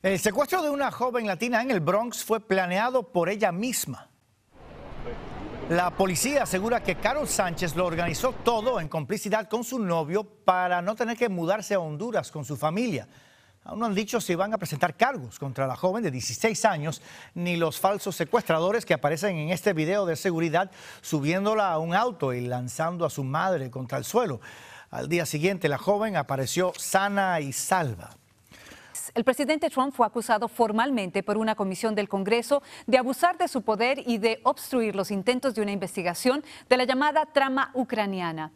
El secuestro de una joven latina en el Bronx fue planeado por ella misma. La policía asegura que Carol Sánchez lo organizó todo en complicidad con su novio para no tener que mudarse a Honduras con su familia. Aún no han dicho si van a presentar cargos contra la joven de 16 años ni los falsos secuestradores que aparecen en este video de seguridad subiéndola a un auto y lanzando a su madre contra el suelo. Al día siguiente la joven apareció sana y salva. El presidente Trump fue acusado formalmente por una comisión del Congreso de abusar de su poder y de obstruir los intentos de una investigación de la llamada trama ucraniana.